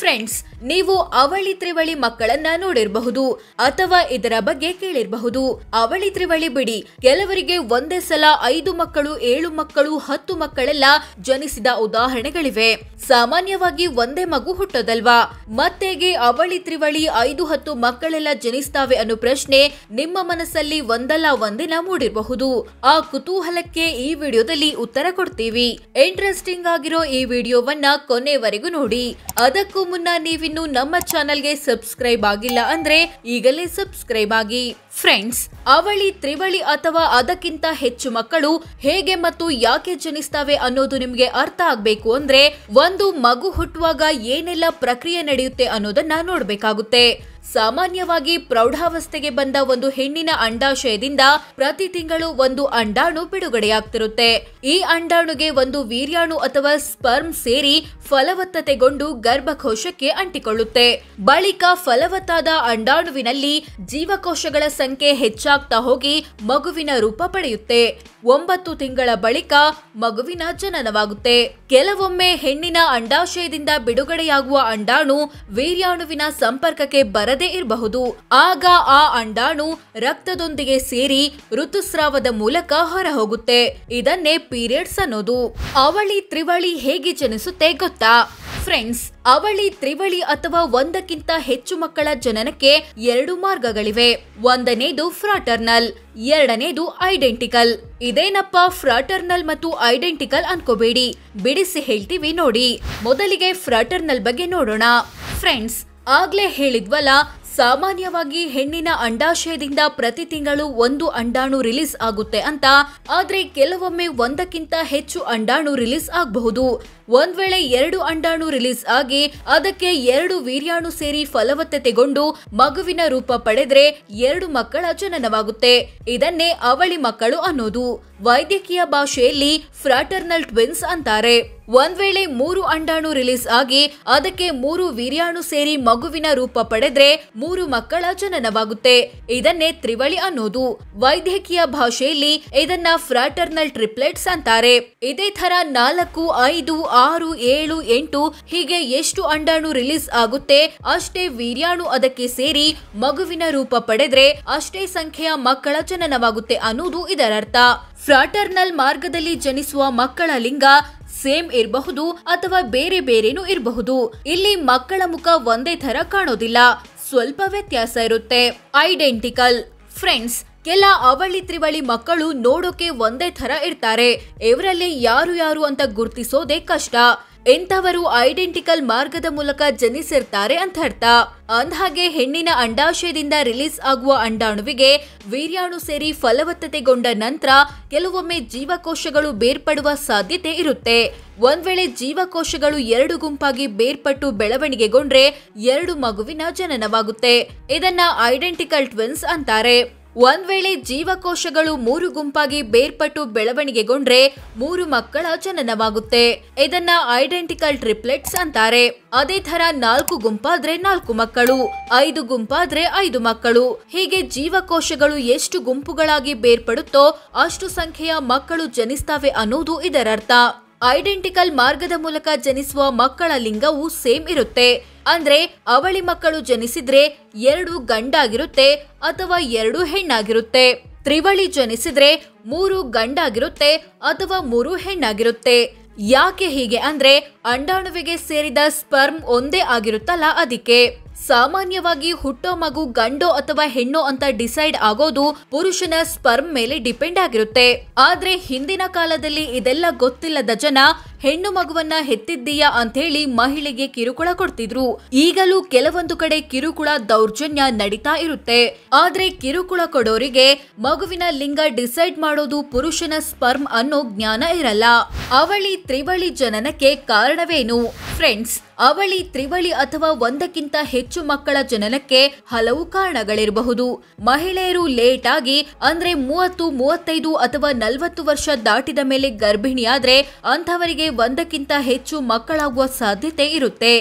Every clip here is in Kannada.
ಫ್ರೆಂಡ್ಸ್ ನೀವು ಅವಳಿ ತ್ರಿವಳಿ ಮಕ್ಕಳನ್ನ ನೋಡಿರಬಹುದು ಅಥವಾ ಇದರ ಬಗ್ಗೆ ಕೇಳಿರಬಹುದು ಅವಳಿ ತ್ರಿವಳಿ ಬಿಡಿ ಕೆಲವರಿಗೆ ಒಂದೇ ಸಲ ಐದು ಮಕ್ಕಳು ಏಳು ಮಕ್ಕಳು ಹತ್ತು ಮಕ್ಕಳೆಲ್ಲ ಜನಿಸಿದ ಉದಾಹರಣೆಗಳಿವೆ ಸಾಮಾನ್ಯವಾಗಿ ಒಂದೇ ಮಗು ಹುಟ್ಟೋದಲ್ವಾ ಮತ್ತೆಗೆ ಅವಳಿ ತ್ರಿವಳಿ ಐದು ಹತ್ತು ಮಕ್ಕಳೆಲ್ಲ ಜನಿಸ್ತಾವೆ ಅನ್ನೋ ಪ್ರಶ್ನೆ ನಿಮ್ಮ ಮನಸ್ಸಲ್ಲಿ ಒಂದಲ್ಲ ಒಂದಿನ ಮೂಡಿರಬಹುದು ಆ ಕುತೂಹಲಕ್ಕೆ ಈ ವಿಡಿಯೋದಲ್ಲಿ ಉತ್ತರ ಕೊಡ್ತೀವಿ ಇಂಟ್ರೆಸ್ಟಿಂಗ್ ಆಗಿರೋ ಈ ವಿಡಿಯೋವನ್ನ ಕೊನೆವರೆಗೂ ನೋಡಿ ಅದಕ್ಕೂ ಮುನ್ನ ನೀವಿನ್ನು ನಮ್ಮ ಚಾನೆಲ್ಗೆ ಸಬ್ಸ್ಕ್ರೈಬ್ ಆಗಿಲ್ಲ ಅಂದ್ರೆ ಈಗಲೇ ಸಬ್ಸ್ಕ್ರೈಬ್ ಆಗಿ ಫ್ರೆಂಡ್ಸ್ ಅವಳಿ ತ್ರಿವಳಿ ಅಥವಾ ಅದಕ್ಕಿಂತ ಹೆಚ್ಚು ಮಕ್ಕಳು ಹೇಗೆ ಮತ್ತು ಯಾಕೆ ಜನಿಸ್ತಾವೆ ಅನ್ನೋದು ನಿಮಗೆ ಅರ್ಥ ಆಗ್ಬೇಕು ಅಂದ್ರೆ ಒಂದು ಮಗು ಹುಟ್ಟುವಾಗ ಏನೆಲ್ಲ ಪ್ರಕ್ರಿಯೆ ನಡೆಯುತ್ತೆ ಅನ್ನೋದನ್ನ ನೋಡ್ಬೇಕಾಗುತ್ತೆ ಸಾಮಾನ್ಯವಾಗಿ ಪ್ರೌಢಾವಸ್ಥೆಗೆ ಬಂದ ಒಂದು ಹೆಣ್ಣಿನ ಅಂಡಾಶಯದಿಂದ ಪ್ರತಿ ತಿಂಗಳು ಒಂದು ಅಂಡಾಣು ಬಿಡುಗಡೆಯಾಗ್ತಿರುತ್ತೆ ಈ ಅಂಡಾಣುಗೆ ಒಂದು ವೀರ್ಯಾಣು ಅಥವಾ ಸ್ಪರ್ಮ್ ಸೇರಿ ಫಲವತ್ತತೆಗೊಂಡು ಗರ್ಭಕೋಶಕ್ಕೆ ಅಂಟಿಕೊಳ್ಳುತ್ತೆ ಬಳಿಕ ಫಲವತ್ತಾದ ಅಂಡಾಣುವಿನಲ್ಲಿ ಜೀವಕೋಶಗಳ ಸಂಖ್ಯೆ ಹೆಚ್ಚಾಗ್ತಾ ಹೋಗಿ ಮಗುವಿನ ರೂಪ ಪಡೆಯುತ್ತೆ ಒಂಬತ್ತು ತಿಂಗಳ ಬಳಿಕ ಮಗುವಿನ ಜನನವಾಗುತ್ತೆ ಕೆಲವೊಮ್ಮೆ ಹೆಣ್ಣಿನ ಅಂಡಾಶಯದಿಂದ ಬಿಡುಗಡೆಯಾಗುವ ಅಂಡಾಣು ವೀರ್ಯಾಣುವಿನ ಸಂಪರ್ಕಕ್ಕೆ ಬರ ಬರದೇ ಇರಬಹುದು ಆಗ ಆ ಅಂಡಾಣು ರಕ್ತದೊಂದಿಗೆ ಸೇರಿ ಋತುಸ್ರಾವದ ಮೂಲಕ ಹೊರಹೋಗುತ್ತೆ ಇದನ್ನೇ ಪೀರಿಯಡ್ಸ್ ಅನ್ನೋದು ಅವಳಿ ತ್ರಿವಳಿ ಹೇಗೆ ಜನಿಸುತ್ತೆ ಗೊತ್ತಾ ಫ್ರೆಂಡ್ಸ್ ಅವಳಿ ತ್ರಿವಳಿ ಅಥವಾ ಒಂದಕ್ಕಿಂತ ಹೆಚ್ಚು ಮಕ್ಕಳ ಜನನಕ್ಕೆ ಎರಡು ಮಾರ್ಗಗಳಿವೆ ಒಂದನೇದು ಫ್ರಾಟರ್ನಲ್ ಎರಡನೇದು ಐಡೆಂಟಿಕಲ್ ಇದೇನಪ್ಪ ಫ್ರಾಟರ್ನಲ್ ಮತ್ತು ಐಡೆಂಟಿಕಲ್ ಅನ್ಕೋಬೇಡಿ ಬಿಡಿಸಿ ಹೇಳ್ತೀವಿ ನೋಡಿ ಮೊದಲಿಗೆ ಫ್ರಾಟರ್ನಲ್ ಬಗ್ಗೆ ನೋಡೋಣ ಫ್ರೆಂಡ್ಸ್ ಆಗ್ಲೇ ಹೇಳಿದ್ವಲ್ಲ ಸಾಮಾನ್ಯವಾಗಿ ಹೆಣ್ಣಿನ ಅಂಡಾಶಯದಿಂದ ಪ್ರತಿ ತಿಂಗಳು ಒಂದು ಅಂಡಾಣು ರಿಲೀಸ್ ಆಗುತ್ತೆ ಅಂತ ಆದ್ರೆ ಕೆಲವೊಮ್ಮೆ ಒಂದಕ್ಕಿಂತ ಹೆಚ್ಚು ಅಂಡಾಣು ರಿಲೀಸ್ ಆಗಬಹುದು ಒಂದ್ ವೇಳೆ ಎರಡು ಅಂಡಾಣು ರಿಲೀಸ್ ಆಗಿ ಅದಕ್ಕೆ ಎರಡು ವೀರ್ಯಾಣು ಸೇರಿ ಫಲವತ್ತತೆಗೊಂಡು ಮಗುವಿನ ರೂಪ ಪಡೆದ್ರೆ ಎರಡು ಮಕ್ಕಳ ಜನನವಾಗುತ್ತೆ ಇದನ್ನೇ ಅವಳಿ ಮಕ್ಕಳು ಅನ್ನೋದು ವೈದ್ಯಕೀಯ ಭಾಷೆಯಲ್ಲಿ ಫ್ರಾಟರ್ನಲ್ ಟ್ವಿನ್ಸ್ ಅಂತಾರೆ ಒಂದ್ ವೇಳೆ ಮೂರು ಅಂಡಾಣು ರಿಲೀಸ್ ಆಗಿ ಅದಕ್ಕೆ ಮೂರು ವೀರ್ಯಾಣು ಸೇರಿ ಮಗುವಿನ ರೂಪ ಪಡೆದ್ರೆ ಮೂರು ಮಕ್ಕಳ ಜನನವಾಗುತ್ತೆ ಇದನ್ನೇ ತ್ರಿವಳಿ ಅನ್ನೋದು ವೈದ್ಯಕೀಯ ಭಾಷೆಯಲ್ಲಿ ಇದನ್ನ ಫ್ರಾಟರ್ನಲ್ ಟ್ರಿಪ್ಲೆಟ್ಸ್ ಅಂತಾರೆ ಇದೇ ತರ ನಾಲ್ಕು ಐದು ಆರು ಏಳು ಎಂಟು ಹೀಗೆ ಎಷ್ಟು ಅಂಡಾಣು ರಿಲೀಸ್ ಆಗುತ್ತೆ ಅಷ್ಟೇ ವೀರ್ಯಾಣು ಅದಕ್ಕೆ ಸೇರಿ ಮಗುವಿನ ರೂಪ ಪಡೆದ್ರೆ ಅಷ್ಟೇ ಸಂಖ್ಯೆಯ ಮಕ್ಕಳ ಜನನವಾಗುತ್ತೆ ಅನ್ನೋದು ಇದರರ್ಥ ಫ್ರಾಟರ್ನಲ್ ಮಾರ್ಗದಲ್ಲಿ ಜನಿಸುವ ಮಕ್ಕಳ ಲಿಂಗ ಸೇಮ್ ಇರಬಹುದು ಅಥವಾ ಬೇರೆ ಬೇರೆನೂ ಇರಬಹುದು ಇಲ್ಲಿ ಮಕ್ಕಳ ಮುಖ ಒಂದೇ ತರ ಕಾಣೋದಿಲ್ಲ ಸ್ವಲ್ಪ ವ್ಯತ್ಯಾಸ ಇರುತ್ತೆ ಐಡೆಂಟಿಕಲ್ ಫ್ರೆಂಡ್ಸ್ ಕೆಲ ಅವಳಿ ತ್ರಿವಳಿ ಮಕ್ಕಳು ನೋಡೋಕೆ ಒಂದೇ ತರ ಇರ್ತಾರೆ ಇವರಲ್ಲಿ ಯಾರು ಯಾರು ಅಂತ ಗುರುತಿಸೋದೇ ಕಷ್ಟ ಎಂಥವರು ಐಡೆಂಟಿಕಲ್ ಮಾರ್ಗದ ಮೂಲಕ ಜನಿಸಿರ್ತಾರೆ ಅಂತ ಅರ್ಥ ಅಂದ್ಹಾಗೆ ಹೆಣ್ಣಿನ ಅಂಡಾಶಯದಿಂದ ರಿಲೀಸ್ ಆಗುವ ಅಂಡಾಣುವಿಗೆ ವೀರ್ಯಾಣು ಸೇರಿ ಫಲವತ್ತತೆಗೊಂಡ ನಂತರ ಕೆಲವೊಮ್ಮೆ ಜೀವಕೋಶಗಳು ಬೇರ್ಪಡುವ ಸಾಧ್ಯತೆ ಇರುತ್ತೆ ಒಂದ್ ವೇಳೆ ಜೀವಕೋಶಗಳು ಎರಡು ಗುಂಪಾಗಿ ಬೇರ್ಪಟ್ಟು ಬೆಳವಣಿಗೆಗೊಂಡ್ರೆ ಎರಡು ಮಗುವಿನ ಜನನವಾಗುತ್ತೆ ಇದನ್ನ ಐಡೆಂಟಿಕಲ್ ಟ್ವಿನ್ಸ್ ಅಂತಾರೆ ಒಂದ್ ವೇಳೆ ಜೀವಕೋಶಗಳು ಮೂರು ಗುಂಪಾಗಿ ಬೇರ್ಪಟ್ಟು ಬೆಳವಣಿಗೆಗೊಂಡ್ರೆ ಮೂರು ಮಕ್ಕಳ ಜನನವಾಗುತ್ತೆ ಇದನ್ನ ಐಡೆಂಟಿಕಲ್ ಟ್ರಿಪ್ಲೆಟ್ಸ್ ಅಂತಾರೆ ಅದೇ ತರ ನಾಲ್ಕು ಗುಂಪಾದ್ರೆ ನಾಲ್ಕು ಮಕ್ಕಳು ಐದು ಗುಂಪಾದ್ರೆ ಐದು ಮಕ್ಕಳು ಹೀಗೆ ಜೀವಕೋಶಗಳು ಎಷ್ಟು ಗುಂಪುಗಳಾಗಿ ಬೇರ್ಪಡುತ್ತೋ ಅಷ್ಟು ಸಂಖ್ಯೆಯ ಮಕ್ಕಳು ಜನಿಸ್ತಾವೆ ಅನ್ನೋದು ಇದರರ್ಥ ಐಡೆಂಟಿಕಲ್ ಮಾರ್ಗದ ಮೂಲಕ ಜನಿಸುವ ಮಕ್ಕಳ ಲಿಂಗವು ಸೇಮ್ ಇರುತ್ತೆ ಅಂದ್ರೆ ಅವಳಿ ಮಕ್ಕಳು ಜನಿಸಿದ್ರೆ ಎರಡು ಗಂಡಾಗಿರುತ್ತೆ ಅಥವಾ ಎರಡು ಹೆಣ್ಣಾಗಿರುತ್ತೆ ತ್ರಿವಳಿ ಜನಿಸಿದ್ರೆ ಮೂರು ಗಂಡಾಗಿರುತ್ತೆ ಅಥವಾ ಮೂರು ಹೆಣ್ಣಾಗಿರುತ್ತೆ ಯಾಕೆ ಹೀಗೆ ಅಂದ್ರೆ ಅಂಡಾಣುವಿಗೆ ಸೇರಿದ ಸ್ಪರ್ಮ್ ಒಂದೇ ಆಗಿರುತ್ತಲ್ಲ ಅದಕ್ಕೆ ಸಾಮಾನ್ಯವಾಗಿ ಹುಟ್ಟೋ ಮಗು ಗಂಡೋ ಅಥವಾ ಹೆಣ್ಣೋ ಅಂತ ಡಿಸೈಡ್ ಆಗೋದು ಪುರುಷನ ಸ್ಪರ್ಮ್ ಮೇಲೆ ಡಿಪೆಂಡ್ ಆಗಿರುತ್ತೆ ಆದ್ರೆ ಹಿಂದಿನ ಕಾಲದಲ್ಲಿ ಇದೆಲ್ಲ ಗೊತ್ತಿಲ್ಲದ ಜನ ಹೆಣ್ಣು ಮಗುವನ್ನ ಹೆತ್ತಿದ್ದೀಯಾ ಅಂತ ಹೇಳಿ ಮಹಿಳೆಗೆ ಕಿರುಕುಳ ಕೊಡ್ತಿದ್ರು ಈಗಲೂ ಕೆಲವೊಂದು ಕಡೆ ಕಿರುಕುಳ ದೌರ್ಜನ್ಯ ನಡೀತಾ ಇರುತ್ತೆ ಆದ್ರೆ ಕಿರುಕುಳ ಕೊಡೋರಿಗೆ ಮಗುವಿನ ಲಿಂಗ ಡಿಸೈಡ್ ಮಾಡೋದು ಪುರುಷನ ಸ್ಪರ್ಮ್ ಅನ್ನೋ ಜ್ಞಾನ ಇರಲ್ಲ ಅವಳಿ ತ್ರಿವಳಿ ಜನನಕ್ಕೆ ಕಾರಣವೇನು ಫ್ರೆಂಡ್ಸ್ ಅವಳಿ ತ್ರಿವಳಿ ಅಥವಾ ಒಂದಕ್ಕಿಂತ ಹೆಚ್ಚು ಮಕ್ಕಳ ಜನನಕ್ಕೆ ಹಲವು ಕಾರಣಗಳಿರಬಹುದು ಮಹಿಳೆಯರು ಲೇಟ್ ಆಗಿ ಅಂದ್ರೆ ಮೂವತ್ತು ಮೂವತ್ತೈದು ಅಥವಾ ನಲವತ್ತು ವರ್ಷ ದಾಟಿದ ಮೇಲೆ ಗರ್ಭಿಣಿಯಾದ್ರೆ ಅಂಥವರಿಗೆ ಒಂದಕ್ಕಿಂತ ಹೆಚ್ಚು ಮಕ್ಕಳಾಗುವ ಸಾಧ್ಯತೆ ಇರುತ್ತೆ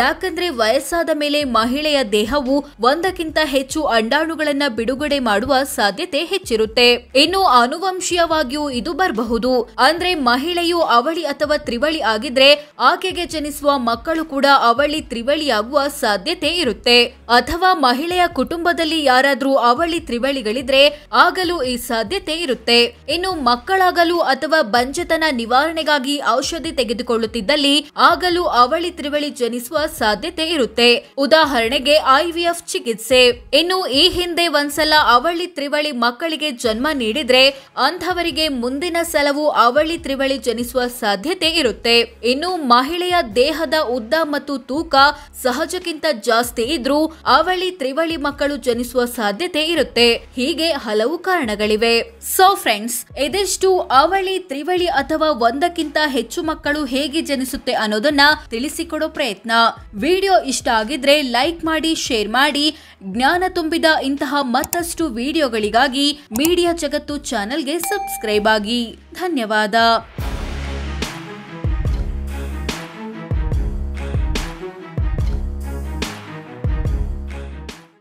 ಯಾಕಂದ್ರೆ ವಯಸ್ಸಾದ ಮೇಲೆ ಮಹಿಳೆಯ ದೇಹವು ಒಂದಕ್ಕಿಂತ ಹೆಚ್ಚು ಅಂಡಾಣುಗಳನ್ನ ಬಿಡುಗಡೆ ಮಾಡುವ ಸಾಧ್ಯತೆ ಹೆಚ್ಚಿರುತ್ತೆ ಇನ್ನು ಆನುವಂಶೀಯವಾಗಿಯೂ ಇದು ಬರಬಹುದು ಅಂದ್ರೆ ಮಹಿಳೆಯು ಅವಳಿ ಅಥವಾ ತ್ರಿವಳಿ ಆಗಿದ್ರೆ ಆಕೆಗೆ ಜನಿಸುವ ಮಕ್ಕಳು ಕೂಡ ಅವಳಿ ತ್ರಿವಳಿಯಾಗುವ ಸಾಧ್ಯತೆ ಇರುತ್ತೆ ಅಥವಾ ಮಹಿಳೆಯ ಕುಟುಂಬದಲ್ಲಿ ಯಾರಾದ್ರೂ ಅವಳಿ ತ್ರಿವಳಿಗಳಿದ್ರೆ ಆಗಲೂ ಈ ಸಾಧ್ಯತೆ ಇರುತ್ತೆ ಇನ್ನು ಮಕ್ಕಳಾಗಲು ಅಥವಾ ಬಂಜತನ ನಿವಾರಣೆಗಾಗಿ ಔಷಧಿ ತೆಗೆದುಕೊಳ್ಳುತ್ತಿದ್ದಲ್ಲಿ ಆಗಲು ಅವಳಿ ತ್ರಿವಳಿ ಜನಿಸುವ ಸಾಧ್ಯತೆ ಇರುತ್ತೆ ಉದಾಹರಣೆಗೆ ಐವಿಎಫ್ ಚಿಕಿತ್ಸೆ ಇನ್ನು ಈ ಹಿಂದೆ ಒಂದ್ಸಲ ಅವಳಿ ತ್ರಿವಳಿ ಮಕ್ಕಳಿಗೆ ಜನ್ಮ ನೀಡಿದ್ರೆ ಅಂಥವರಿಗೆ ಮುಂದಿನ ಸಲವು ಅವಳಿ ತ್ರಿವಳಿ ಜನಿಸುವ ಸಾಧ್ಯತೆ ಇರುತ್ತೆ ಇನ್ನು ಮಹಿಳೆಯ ದೇಹದ ಉದ್ದ ಮತ್ತು ತೂಕ ಸಹಜಕ್ಕಿಂತ ಜಾಸ್ತಿ ಇದ್ರೂ ಅವಳಿ ತ್ರಿವಳಿ ಮಕ್ಕಳು ಜನಿಸುವ ಸಾಧ್ಯತೆ ಇರುತ್ತೆ ಹೀಗೆ ಹಲವು ಕಾರಣಗಳಿವೆ ಸೊ ಫ್ರೆಂಡ್ಸ್ ಇದೆಷ್ಟು ಅವಳಿ ತ್ರಿವಳಿ ಅಥವಾ ಒಂದಕ್ಕಿಂತ ಹೆಚ್ಚು ಮಕ್ಕಳು ಹೇಗೆ ಜನಿಸುತ್ತೆ ಅನ್ನೋದನ್ನ ತಿಳಿಸಿಕೊಡೋ ಪ್ರಯತ್ನ ವಿಡಿಯೋ ಇಷ್ಟ ಆಗಿದ್ರೆ ಲೈಕ್ ಮಾಡಿ ಶೇರ್ ಮಾಡಿ ಜ್ಞಾನ ತುಂಬಿದ ಇಂತಹ ಮತ್ತಷ್ಟು ವಿಡಿಯೋಗಳಿಗಾಗಿ ಮೀಡಿಯಾ ಜಗತ್ತು ಚಾನೆಲ್ಗೆ ಸಬ್ಸ್ಕ್ರೈಬ್ ಆಗಿ ಧನ್ಯವಾದ